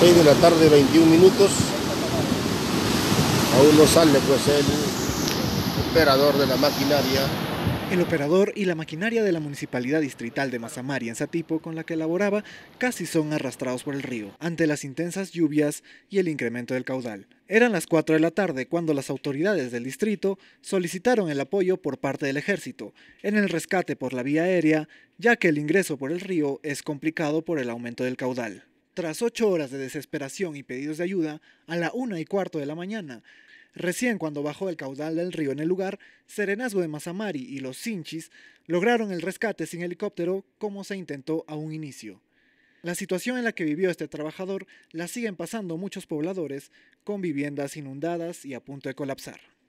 6 de la tarde, 21 minutos. Aún no sale pues el operador de la maquinaria. El operador y la maquinaria de la Municipalidad Distrital de Mazamari en Satipo, con la que elaboraba, casi son arrastrados por el río, ante las intensas lluvias y el incremento del caudal. Eran las 4 de la tarde cuando las autoridades del distrito solicitaron el apoyo por parte del ejército en el rescate por la vía aérea, ya que el ingreso por el río es complicado por el aumento del caudal. Tras ocho horas de desesperación y pedidos de ayuda, a la una y cuarto de la mañana, recién cuando bajó el caudal del río en el lugar, Serenazgo de Masamari y los Sinchis lograron el rescate sin helicóptero como se intentó a un inicio. La situación en la que vivió este trabajador la siguen pasando muchos pobladores con viviendas inundadas y a punto de colapsar.